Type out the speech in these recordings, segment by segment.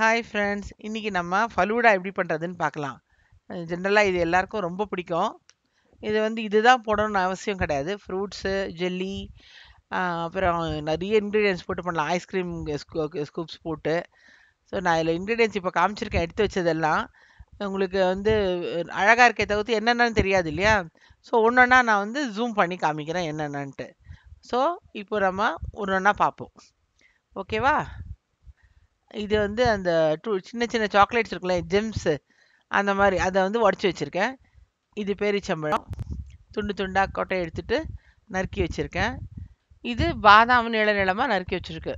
hi friends இன்றைக்கி நம்ம ஃபலூடா எப்படி பண்ணுறதுன்னு பார்க்கலாம் ஜென்ரலாக இது எல்லாருக்கும் ரொம்ப பிடிக்கும் இது வந்து இதுதான் போடணும்னு அவசியம் கிடையாது ஃப்ரூட்ஸு ஜெல்லி அப்புறம் நிறைய இன்க்ரீடியன்ஸ் போட்டு பண்ணலாம் ஐஸ்கிரீம் ஸ்கூப்ஸ் போட்டு ஸோ நான் இதில் இன்க்ரீடியன்ஸ் இப்போ காமிச்சிருக்கேன் எடுத்து வச்சதெல்லாம் உங்களுக்கு வந்து அழகாக இருக்கே தவிர்த்து என்னென்னு தெரியாது இல்லையா ஸோ ஒன்று ஒன்றா நான் வந்து ஜூம் பண்ணி காமிக்கிறேன் என்னென்னன்ட்டு ஸோ இப்போ நம்ம ஒன்று ஒன்றா பார்ப்போம் ஓகேவா இது வந்து அந்த டூ சின்ன சின்ன சாக்லேட்ஸ் இருக்குல்ல ஜெம்ஸு அந்த மாதிரி அதை வந்து உடச்சி வச்சுருக்கேன் இது பேரிச்சம்பழம் துண்டு துண்டாக கொட்டையை எடுத்துகிட்டு நறுக்கி வச்சுருக்கேன் இது பாதாம் நிழ நிலமாக நறுக்கி வச்சுருக்கு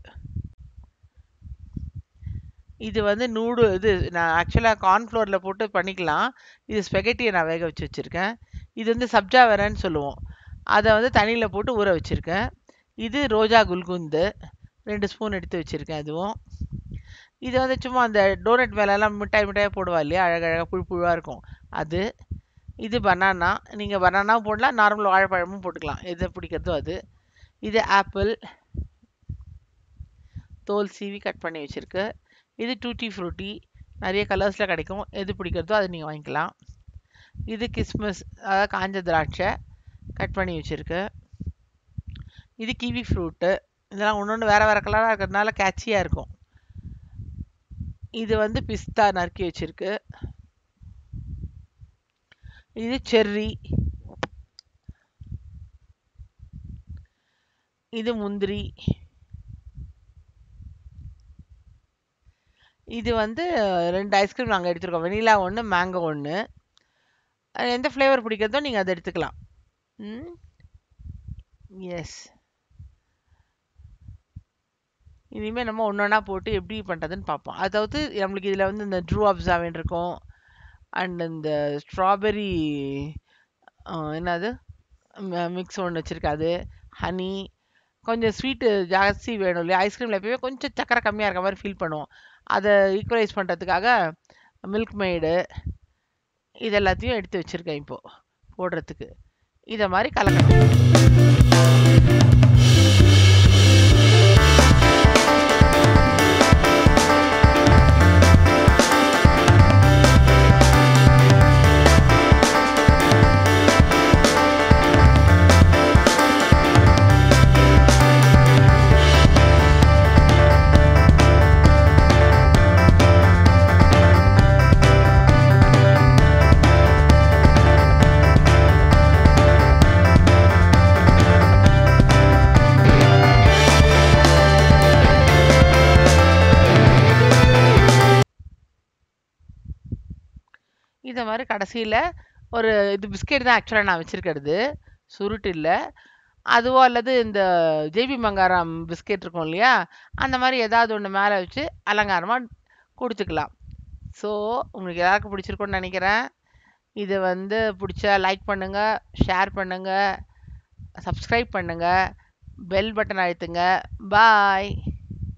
இது வந்து நூடு இது நான் ஆக்சுவலாக கார்ன்ஃப்ளோரில் போட்டு பண்ணிக்கலாம் இது ஸ்பெகட்டியை நான் வேக வச்சு வச்சுருக்கேன் இது வந்து சப்ஜா வரன்னு சொல்லுவோம் அதை வந்து தண்ணியில் போட்டு ஊற வச்சுருக்கேன் இது ரோஜா குல்குந்து ரெண்டு ஸ்பூன் எடுத்து வச்சுருக்கேன் அதுவும் இது வந்து சும்மா அந்த டோனட் மேலெல்லாம் மிட்டாய் மிட்டாயாக போடுவா இல்லையா அழகழகாக புழு புழுவாக இருக்கும் அது இது பனானா நீங்கள் பனானாவும் போடலாம் நார்மல் வாழைப்பழமும் போட்டுக்கலாம் எது பிடிக்கிறதோ அது இது ஆப்பிள் தோல் சீவி கட் பண்ணி வச்சுருக்கு இது டூட்டி ஃப்ரூட்டி நிறைய கலர்ஸில் கிடைக்கும் எது பிடிக்கிறதோ அதை நீங்கள் வாங்கிக்கலாம் இது கிஸ்மஸ் அதாவது காஞ்ச திராட்சை கட் பண்ணி வச்சுருக்கு இது கிவி ஃப்ரூட்டு இதெல்லாம் ஒன்று ஒன்று வேறு வேறு கலராக இருக்கிறதுனால கேட்சியாக இருக்கும் இது வந்து பிஸ்தா நறுக்கி வச்சிருக்கு இது செர்ரி இது முந்திரி இது வந்து ரெண்டு ஐஸ்கிரீம் நாங்கள் எடுத்துருக்கோம் வெனிலா ஒன்று மேங்கோ ஒன்று எந்த ஃப்ளேவர் பிடிக்கிறதோ நீங்கள் அதை எடுத்துக்கலாம் ம் எஸ் இனிமேல் நம்ம ஒன்று ஒன்றா போட்டு எப்படி பண்ணுறதுன்னு பார்ப்போம் அதாவது நம்மளுக்கு இதில் வந்து இந்த ட்ரூ அப்சாவின் இருக்கும் அண்ட் இந்த ஸ்ட்ராபெரி என்னது மிக்ஸ் ஒன்று வச்சுருக்காது ஹனி கொஞ்சம் ஸ்வீட்டு ஜாஸ்தி வேணும் இல்லையா ஐஸ்கிரீமில் எப்பயுமே கொஞ்சம் சக்கரை கம்மியாக இருக்க மாதிரி ஃபீல் பண்ணுவோம் அதை ஈக்குவலைஸ் பண்ணுறதுக்காக மில்க் மெய்டு இது எல்லாத்தையும் எடுத்து வச்சுருக்கேன் இப்போது போடுறதுக்கு இதை மாதிரி கலக்கணும் இதை மாதிரி கடைசியில் ஒரு இது பிஸ்கெட் தான் ஆக்சுவலாக நான் வச்சுருக்கிறது சுருட்டு இல்லை அதுவோ அல்லது இந்த ஜேபி மங்காரம் பிஸ்கெட் இருக்கும் இல்லையா அந்த மாதிரி ஏதாவது ஒன்று மேலே வச்சு அலங்காரமாக கொடுத்துக்கலாம் ஸோ உங்களுக்கு எல்லாருக்கும் பிடிச்சிருக்கும்னு நினைக்கிறேன் இதை வந்து பிடிச்சா லைக் பண்ணுங்கள் ஷேர் பண்ணுங்கள் சப்ஸ்கிரைப் பண்ணுங்கள் பெல் பட்டன் அழுத்துங்க பாய்